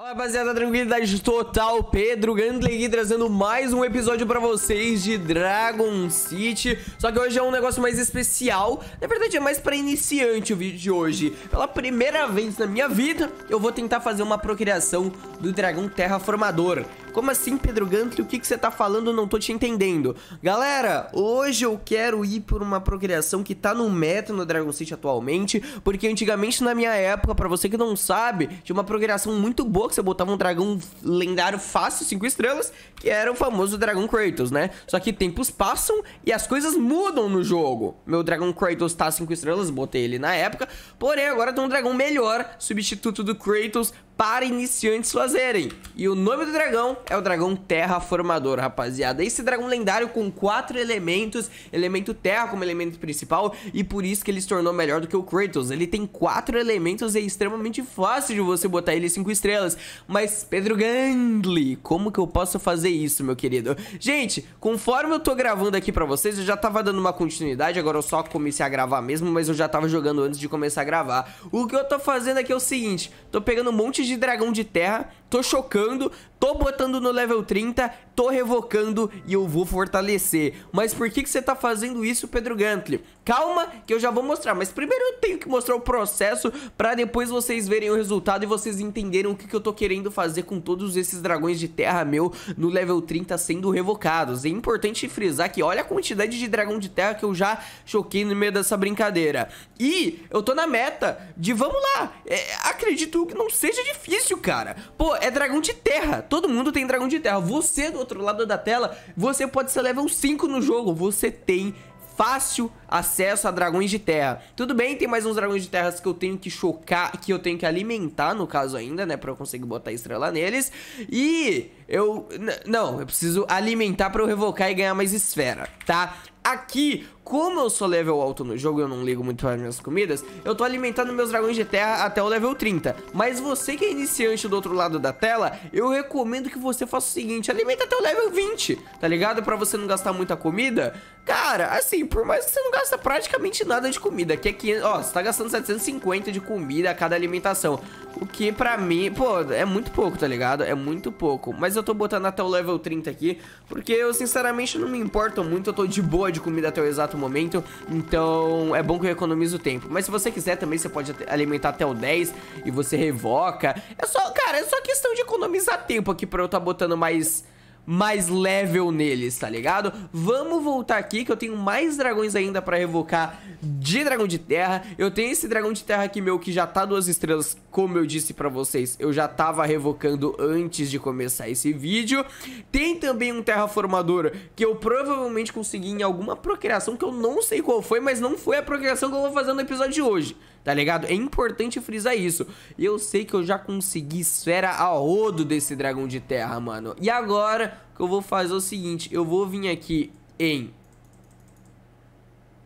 Olá, rapaziada, tranquilidade total, Pedro Gandley aqui trazendo mais um episódio pra vocês de Dragon City Só que hoje é um negócio mais especial, na verdade é mais pra iniciante o vídeo de hoje Pela primeira vez na minha vida, eu vou tentar fazer uma procriação do dragão terraformador como assim, Pedro Gantli? O que, que você tá falando? Não tô te entendendo. Galera, hoje eu quero ir por uma procriação que tá no meta no Dragon City atualmente, porque antigamente na minha época, para você que não sabe, tinha uma procriação muito boa que você botava um dragão lendário fácil, 5 estrelas, que era o famoso Dragon Kratos, né? Só que tempos passam e as coisas mudam no jogo. Meu Dragon Kratos tá 5 estrelas, botei ele na época, porém agora tem um dragão melhor, substituto do Kratos, para iniciantes fazerem. E o nome do dragão é o dragão terraformador, rapaziada. Esse dragão lendário com quatro elementos, elemento terra como elemento principal, e por isso que ele se tornou melhor do que o Kratos. Ele tem quatro elementos e é extremamente fácil de você botar ele cinco estrelas. Mas, Pedro Gandli, como que eu posso fazer isso, meu querido? Gente, conforme eu tô gravando aqui pra vocês, eu já tava dando uma continuidade, agora eu só comecei a gravar mesmo, mas eu já tava jogando antes de começar a gravar. O que eu tô fazendo aqui é o seguinte, tô pegando um monte de de dragão de terra tô chocando, tô botando no level 30, tô revocando e eu vou fortalecer. Mas por que, que você tá fazendo isso, Pedro Gantly? Calma que eu já vou mostrar, mas primeiro eu tenho que mostrar o processo pra depois vocês verem o resultado e vocês entenderem o que, que eu tô querendo fazer com todos esses dragões de terra meu no level 30 sendo revocados. É importante frisar que olha a quantidade de dragão de terra que eu já choquei no meio dessa brincadeira. E eu tô na meta de vamos lá, é, acredito que não seja difícil, cara. Pô, é dragão de terra. Todo mundo tem dragão de terra. Você do outro lado da tela, você pode ser level 5 no jogo. Você tem fácil acesso a dragões de terra. Tudo bem, tem mais uns dragões de terras que eu tenho que chocar, que eu tenho que alimentar, no caso ainda, né, pra eu conseguir botar estrela neles. E eu... não, eu preciso alimentar pra eu revocar e ganhar mais esfera, tá? Aqui, como eu sou level alto no jogo e eu não ligo muito para minhas comidas, eu tô alimentando meus dragões de terra até o level 30. Mas você que é iniciante do outro lado da tela, eu recomendo que você faça o seguinte, alimenta até o level 20, tá ligado? Para você não gastar muita comida. Cara, assim, por mais que você não gasta praticamente nada de comida, que é 500, ó, você tá gastando 750 de comida a cada alimentação. O que pra mim, pô, é muito pouco, tá ligado? É muito pouco. Mas eu tô botando até o level 30 aqui, porque eu sinceramente não me importo muito, eu tô de boa de comida até o exato momento, então é bom que eu o tempo. Mas se você quiser também, você pode alimentar até o 10 e você revoca. É só, cara, é só questão de economizar tempo aqui pra eu estar tá botando mais mais level neles, tá ligado? Vamos voltar aqui que eu tenho mais dragões ainda pra revocar de dragão de terra. Eu tenho esse dragão de terra aqui meu que já tá duas estrelas, como eu disse pra vocês. Eu já tava revocando antes de começar esse vídeo. Tem também um terraformador que eu provavelmente consegui em alguma procriação que eu não sei qual foi, mas não foi a procriação que eu vou fazer no episódio de hoje tá ligado? É importante frisar isso. Eu sei que eu já consegui esfera a rodo desse dragão de terra, mano. E agora que eu vou fazer é o seguinte, eu vou vir aqui em...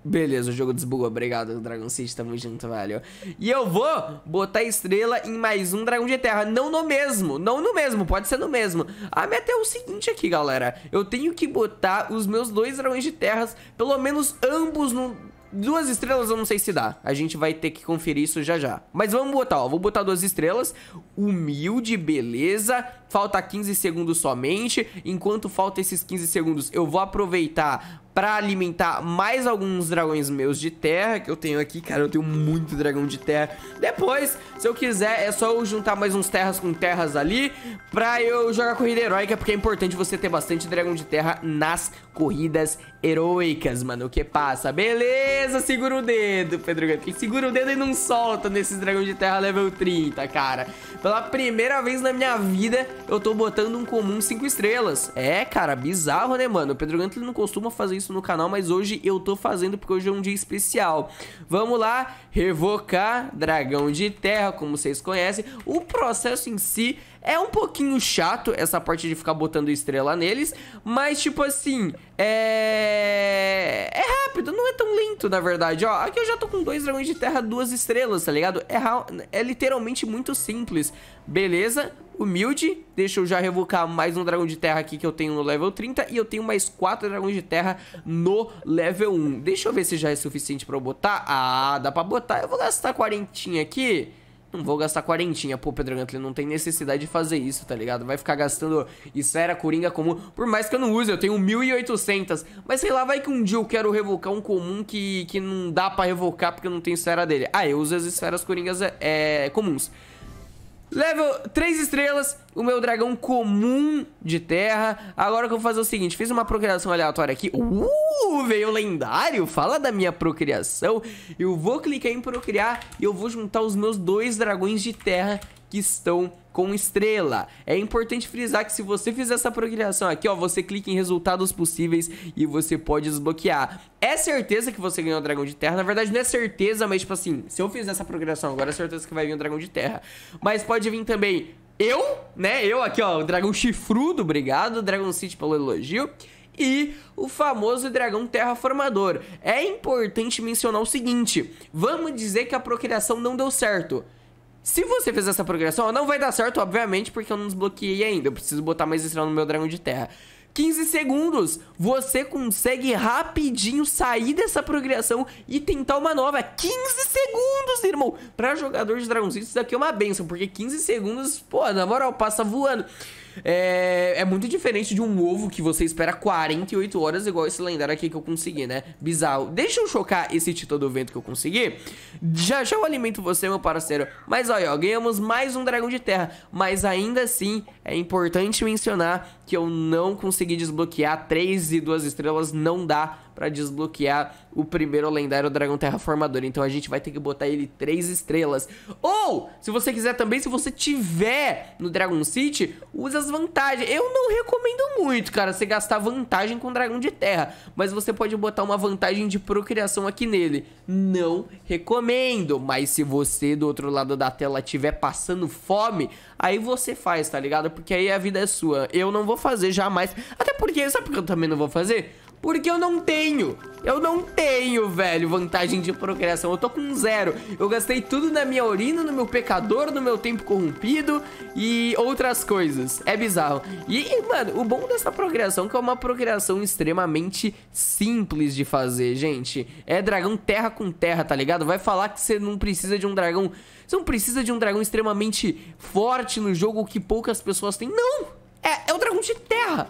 Beleza, o jogo desbugou, obrigado Dragon City, tamo junto, velho E eu vou botar estrela em mais um Dragão de Terra, não no mesmo, não no mesmo, pode ser no mesmo A meta é o seguinte aqui, galera Eu tenho que botar os meus dois Dragões de Terras, pelo menos ambos no Duas estrelas eu não sei se dá. A gente vai ter que conferir isso já já. Mas vamos botar, ó. Vou botar duas estrelas. Humilde, beleza. Falta 15 segundos somente. Enquanto falta esses 15 segundos, eu vou aproveitar para alimentar mais alguns dragões meus de terra que eu tenho aqui. Cara, eu tenho muito dragão de terra. Depois, se eu quiser, é só eu juntar mais uns terras com terras ali pra eu jogar corrida heróica, porque é importante você ter bastante dragão de terra nas corridas heróicas, mano. O que passa? Beleza, segura o dedo, Pedro Gato. Segura o dedo e não solta nesses dragões de terra level 30, cara. Pela primeira vez na minha vida, eu tô botando um comum 5 estrelas. É, cara, bizarro, né, mano? O Pedro Ganto, ele não costuma fazer isso isso no canal, mas hoje eu tô fazendo porque hoje é um dia especial. Vamos lá, revocar Dragão de Terra, como vocês conhecem. O processo em si é um pouquinho chato, essa parte de ficar botando estrela neles, mas tipo assim, é... É rápido, não é tão lento, na verdade, ó. Aqui eu já tô com dois dragões de terra, duas estrelas, tá ligado? É, é literalmente muito simples, beleza? humilde. Deixa eu já revocar mais um dragão de terra aqui que eu tenho no level 30. E eu tenho mais quatro dragões de terra no level 1. Deixa eu ver se já é suficiente pra eu botar. Ah, dá pra botar. Eu vou gastar quarentinha aqui. Não vou gastar quarentinha. Pô, Pedro Gantle, não tem necessidade de fazer isso, tá ligado? Vai ficar gastando isso era Coringa comum. Por mais que eu não use, eu tenho 1.800. Mas sei lá, vai que um dia eu quero revocar um comum que, que não dá pra revocar porque eu não tenho esfera dele. Ah, eu uso as esferas Coringas é, é comuns. Level 3 estrelas o meu dragão comum de terra. Agora eu vou fazer o seguinte, fiz uma procriação aleatória aqui. Uh, veio lendário, fala da minha procriação. Eu vou clicar em procriar e eu vou juntar os meus dois dragões de terra que estão com estrela. É importante frisar que se você fizer essa procriação aqui, ó, você clica em resultados possíveis e você pode desbloquear. É certeza que você ganhou o dragão de terra. Na verdade, não é certeza, mas tipo assim, se eu fizer essa procriação agora, é certeza que vai vir o dragão de terra. Mas pode vir também eu, né? Eu aqui, ó, o dragão chifrudo, obrigado, Dragon City pelo elogio. E o famoso dragão terraformador. É importante mencionar o seguinte: vamos dizer que a procriação não deu certo. Se você fez essa progressão, não vai dar certo, obviamente, porque eu não desbloqueei ainda. Eu preciso botar mais estrela no meu dragão de terra. 15 segundos, você consegue rapidinho sair dessa progressão e tentar uma nova. 15 segundos, irmão! Pra jogador de dragãozinho, isso daqui é uma benção, porque 15 segundos, pô, na moral, passa voando é, é muito diferente de um ovo que você espera 48 horas, igual esse lendário aqui que eu consegui, né? Bizarro. Deixa eu chocar esse título do vento que eu consegui. Já, já eu alimento você, meu parceiro. Mas olha, ó, ganhamos mais um dragão de terra. Mas ainda assim, é importante mencionar que eu não consegui desbloquear 3 e 2 estrelas, não dá para desbloquear o primeiro lendário dragão terra formador Então a gente vai ter que botar ele três estrelas. Ou, se você quiser também, se você tiver no Dragon City, usa as vantagens. Eu não recomendo muito, cara, você gastar vantagem com dragão de terra. Mas você pode botar uma vantagem de procriação aqui nele. Não recomendo. Mas se você do outro lado da tela tiver passando fome, aí você faz, tá ligado? Porque aí a vida é sua. Eu não vou fazer jamais. Até porque, sabe por que eu também não vou fazer? Porque eu não tenho. Eu não tenho, velho, vantagem de procriação. Eu tô com zero. Eu gastei tudo na minha urina, no meu pecador, no meu tempo corrompido e outras coisas. É bizarro. E, mano, o bom dessa procriação é que é uma procriação extremamente simples de fazer, gente. É dragão terra com terra, tá ligado? Vai falar que você não precisa de um dragão. Você não precisa de um dragão extremamente forte no jogo que poucas pessoas têm. Não! É, é o dragão de terra.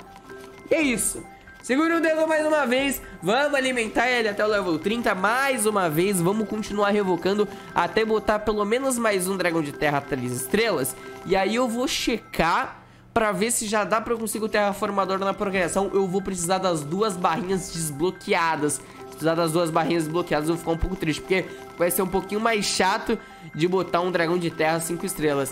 E é isso. Segura o dedo mais uma vez, vamos alimentar ele até o level 30 mais uma vez, vamos continuar revocando até botar pelo menos mais um dragão de terra 3 estrelas. E aí eu vou checar pra ver se já dá pra eu conseguir o terraformador na progressão. Eu vou precisar das duas barrinhas desbloqueadas. Se precisar das duas barrinhas desbloqueadas, eu vou ficar um pouco triste, porque vai ser um pouquinho mais chato de botar um dragão de terra 5 estrelas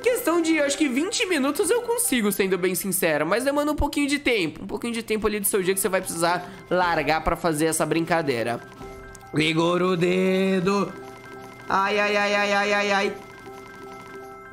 questão de, acho que 20 minutos eu consigo, sendo bem sincero. Mas demanda um pouquinho de tempo. Um pouquinho de tempo ali do seu dia que você vai precisar largar pra fazer essa brincadeira. Ligou o dedo. Ai, ai, ai, ai, ai, ai, ai.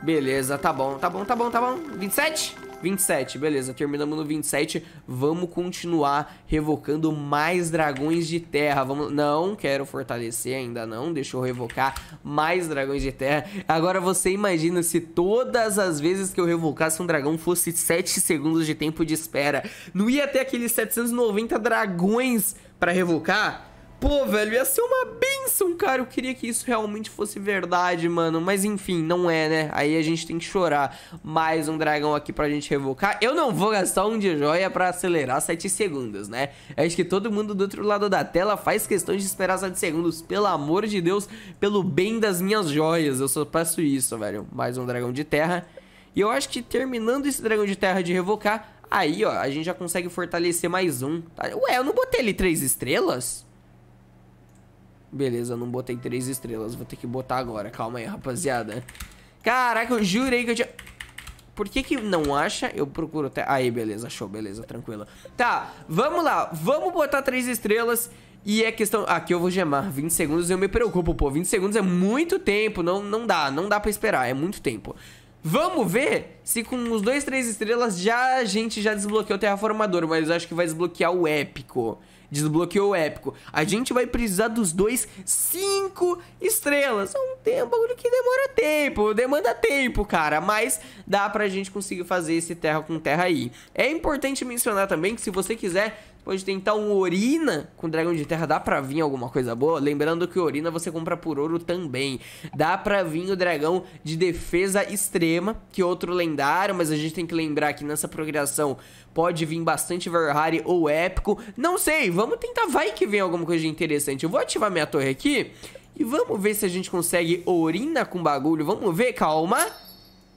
Beleza, tá bom, tá bom, tá bom, tá bom. 27? 27, beleza, terminamos no 27. Vamos continuar revocando mais dragões de terra. Vamos... Não quero fortalecer ainda, não. Deixa eu revocar mais dragões de terra. Agora você imagina se todas as vezes que eu revocasse um dragão fosse 7 segundos de tempo de espera. Não ia ter aqueles 790 dragões para revocar? Pô, velho, ia ser uma bem pensam, cara. Eu queria que isso realmente fosse verdade, mano. Mas enfim, não é, né? Aí a gente tem que chorar. Mais um dragão aqui pra gente revocar. Eu não vou gastar um de joia pra acelerar 7 segundos, né? Acho é que todo mundo do outro lado da tela faz questão de esperar 7 segundos. Pelo amor de Deus, pelo bem das minhas joias. Eu só peço isso, velho. Mais um dragão de terra. E eu acho que terminando esse dragão de terra de revocar, aí, ó, a gente já consegue fortalecer mais um. Tá? Ué, eu não botei ele três estrelas? Beleza, não botei três estrelas. Vou ter que botar agora. Calma aí, rapaziada. Caraca, eu jurei que eu tinha... Por que que não acha? Eu procuro até... Aí, beleza, show, beleza, tranquilo. Tá, vamos lá. Vamos botar três estrelas. E é questão... Aqui eu vou gemar. 20 segundos eu me preocupo, pô. 20 segundos é muito tempo. Não, não dá, não dá pra esperar. É muito tempo. Vamos ver se com os dois, três estrelas já a gente já desbloqueou o terraformador. Mas eu acho que vai desbloquear o épico. Desbloqueou o épico. A gente vai precisar dos dois cinco estrelas. É um, tempo, um bagulho que demora tempo, demanda tempo, cara. Mas dá pra gente conseguir fazer esse terra com terra aí. É importante mencionar também que se você quiser Pode tentar um Orina com Dragão de Terra, dá pra vir alguma coisa boa? Lembrando que Orina você compra por ouro também. Dá pra vir o Dragão de Defesa Extrema, que é outro lendário, mas a gente tem que lembrar que nessa progressão pode vir bastante Verhari ou Épico. Não sei, vamos tentar, vai que vem alguma coisa interessante. Eu vou ativar minha torre aqui e vamos ver se a gente consegue Orina com bagulho. Vamos ver, calma.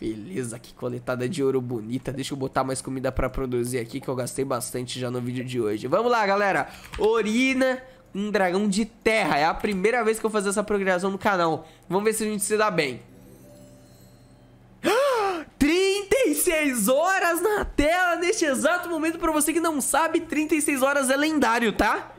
Beleza, que coletada de ouro bonita. Deixa eu botar mais comida pra produzir aqui, que eu gastei bastante já no vídeo de hoje. Vamos lá, galera. Orina um dragão de terra. É a primeira vez que eu fazer essa progressão no canal. Vamos ver se a gente se dá bem. 36 horas na tela neste exato momento. Pra você que não sabe, 36 horas é lendário, tá?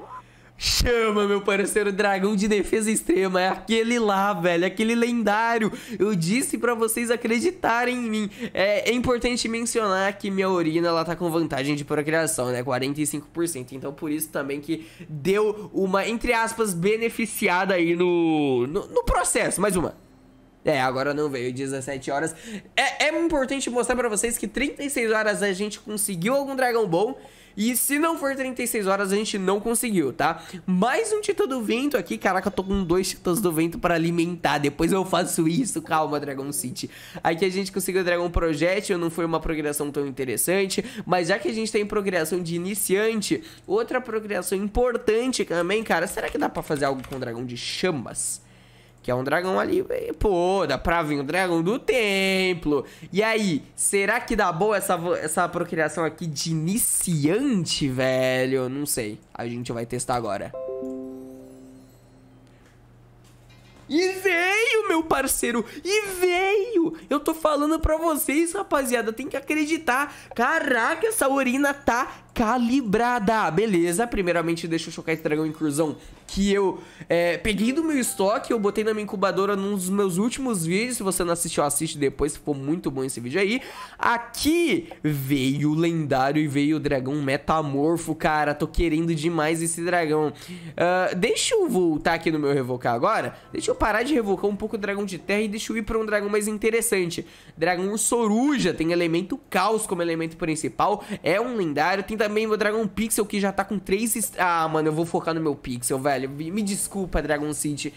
Chama, meu parceiro, dragão de defesa extrema. É aquele lá, velho. Aquele lendário. Eu disse pra vocês acreditarem em mim. É, é, importante mencionar que minha urina, ela tá com vantagem de procriação, né? 45%. Então, por isso também que deu uma, entre aspas, beneficiada aí no, no, no processo. Mais uma. É, agora não veio 17 horas. É, é importante mostrar para vocês que 36 horas a gente conseguiu algum dragão bom. E se não for 36 horas, a gente não conseguiu, tá? Mais um Tito do Vento aqui. Caraca, eu tô com dois Titãs do Vento para alimentar. Depois eu faço isso. Calma, Dragon City. Aqui a gente conseguiu o Dragon Projectil. Não foi uma progressão tão interessante. Mas já que a gente tem progressão de iniciante, outra progressão importante também, cara. Será que dá para fazer algo com o Dragão de Chamas? Que é um dragão ali, pô, dá pra vir um dragão do templo. E aí, será que dá boa essa, essa procriação aqui de iniciante, velho? Não sei. A gente vai testar agora. E veio, meu parceiro, e veio. Eu tô falando pra vocês, rapaziada, tem que acreditar. Caraca, essa urina tá calibrada. Beleza, primeiramente deixa eu chocar esse dragão inclusão que eu é, peguei do meu estoque, eu botei na minha incubadora num dos meus últimos vídeos. Se você não assistiu, assiste depois, ficou muito bom esse vídeo aí. Aqui veio o lendário e veio o dragão metamorfo, cara. Tô querendo demais esse dragão. Uh, deixa eu voltar aqui no meu revocar agora. Deixa eu parar de revocar um pouco o dragão de terra e deixa eu ir pra um dragão mais interessante. Dragão Soruja tem elemento caos como elemento principal, é um lendário. Tem também meu dragão Pixel que já tá com três... Ah, mano, eu vou focar no meu Pixel, velho. Me desculpa, Dragon City.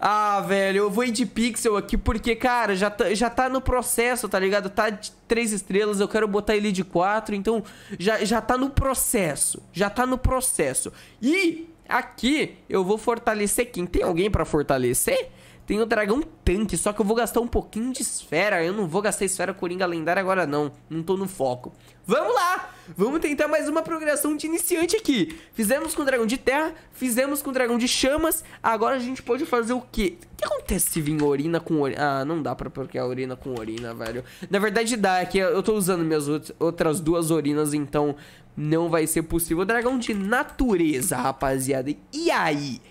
Ah, velho, eu vou ir de pixel aqui porque, cara, já tá, já tá no processo, tá ligado? Tá de três estrelas, eu quero botar ele de quatro, então já, já tá no processo. Já tá no processo. E Aqui eu vou fortalecer quem? Tem alguém para fortalecer? Tem o dragão tanque, só que eu vou gastar um pouquinho de esfera. Eu não vou gastar esfera coringa lendária agora, não. Não tô no foco. Vamos lá! Vamos tentar mais uma progressão de iniciante aqui. Fizemos com o dragão de terra, fizemos com o dragão de chamas. Agora a gente pode fazer o quê? O que acontece se vir urina com urina? Ah, não dá pra a urina com urina, velho. Na verdade dá, é que eu tô usando minhas outras duas urinas, então não vai ser possível. O dragão de natureza, rapaziada. E aí?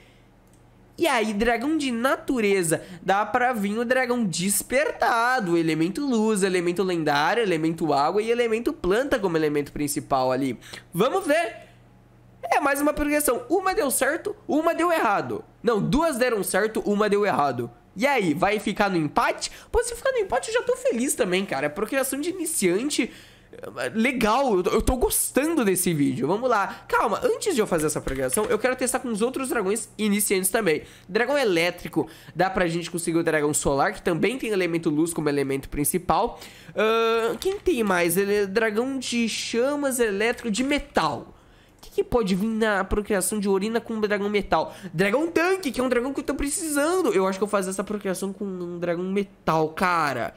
E aí, dragão de natureza, dá pra vir o dragão despertado, elemento luz, elemento lendário, elemento água e elemento planta como elemento principal ali. Vamos ver! É mais uma progressão. Uma deu certo, uma deu errado. Não, duas deram certo, uma deu errado. E aí, vai ficar no empate? Pô, se ficar no empate, eu já tô feliz também, cara. É Procriação de iniciante Legal, eu tô gostando desse vídeo. Vamos lá. Calma, antes de eu fazer essa progressão, eu quero testar com os outros dragões iniciantes também. Dragão elétrico, dá pra gente conseguir o dragão solar, que também tem elemento luz como elemento principal. Uh, quem tem mais? Ele é dragão de chamas elétrico de metal. O que, que, pode vir na procriação de urina com um dragão metal? Dragão tanque, que é um dragão que eu tô precisando. Eu acho que eu vou fazer essa procriação com um dragão metal, cara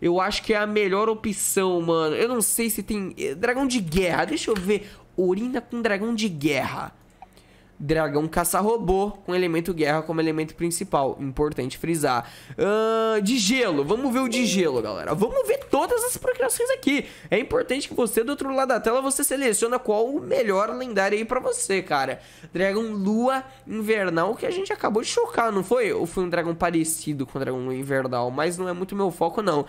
eu acho que é a melhor opção, mano. Eu não sei se tem. Eh, dragão de guerra, deixa eu ver. Urina com dragão de guerra dragão caça-robô com elemento guerra como elemento principal. Importante frisar. Uh, de gelo. Vamos ver o de gelo, galera. Vamos ver todas as procriações aqui. É importante que você, do outro lado da tela, você seleciona qual o melhor lendário aí pra você, cara. Dragão Lua Invernal, que a gente acabou de chocar, não foi? Ou foi um dragão parecido com o dragão invernal? Mas não é muito meu foco, não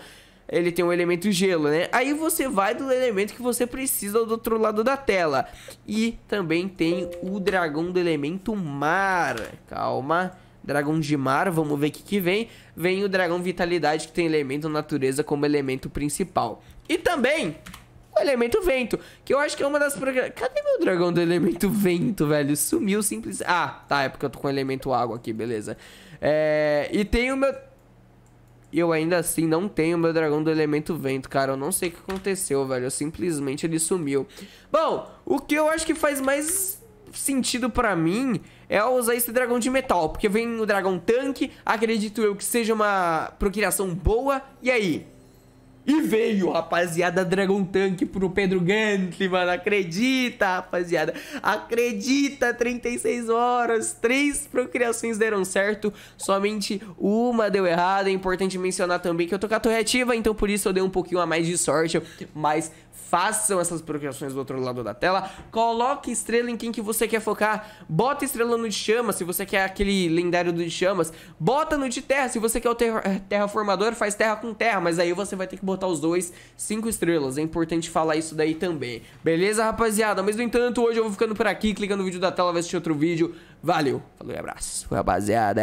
ele tem um elemento gelo, né? Aí você vai do elemento que você precisa do outro lado da tela. E também tem o dragão do elemento mar. Calma. Dragão de mar, vamos ver o que, que vem. Vem o dragão vitalidade, que tem elemento natureza como elemento principal. E também o elemento vento, que eu acho que é uma das... Cadê meu dragão do elemento vento, velho? Sumiu simples... Ah, tá, é porque eu tô com elemento água aqui, beleza. É... E tem o meu e eu ainda assim não tenho meu dragão do elemento vento, cara. Eu não sei o que aconteceu, velho. Eu simplesmente ele sumiu. Bom, o que eu acho que faz mais sentido pra mim é usar esse dragão de metal. Porque vem o dragão tanque, acredito eu que seja uma procriação boa. E aí? E veio, rapaziada, Dragon Tank pro Pedro Gantli, mano. Acredita, rapaziada. Acredita, 36 horas. Três procriações deram certo. Somente uma deu errado. É importante mencionar também que eu tô com a torre ativa, então por isso eu dei um pouquinho a mais de sorte. Mas Façam essas projeções do outro lado da tela. Coloque estrela em quem que você quer focar. Bota estrela no de chamas, se você quer aquele lendário do de chamas. Bota no de terra, se você quer o ter eh, terraformador, faz terra com terra. Mas aí você vai ter que botar os dois cinco estrelas. É importante falar isso daí também. Beleza, rapaziada? Mas, no entanto, hoje eu vou ficando por aqui. Clica no vídeo da tela, vai assistir outro vídeo. Valeu, falou e abraço. foi Rapaziada.